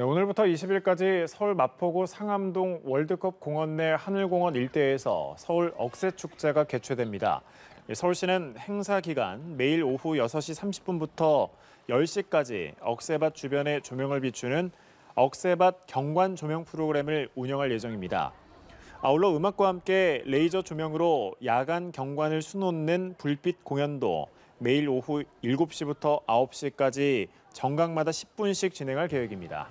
네, 오늘부터 20일까지 서울 마포구 상암동 월드컵 공원 내 하늘공원 일대에서 서울 억새축제가 개최됩니다. 서울시는 행사 기간 매일 오후 6시 30분부터 10시까지 억새밭 주변의 조명을 비추는 억새밭 경관 조명 프로그램을 운영할 예정입니다. 아울러 음악과 함께 레이저 조명으로 야간 경관을 수놓는 불빛 공연도 매일 오후 7시부터 9시까지 정각마다 10분씩 진행할 계획입니다.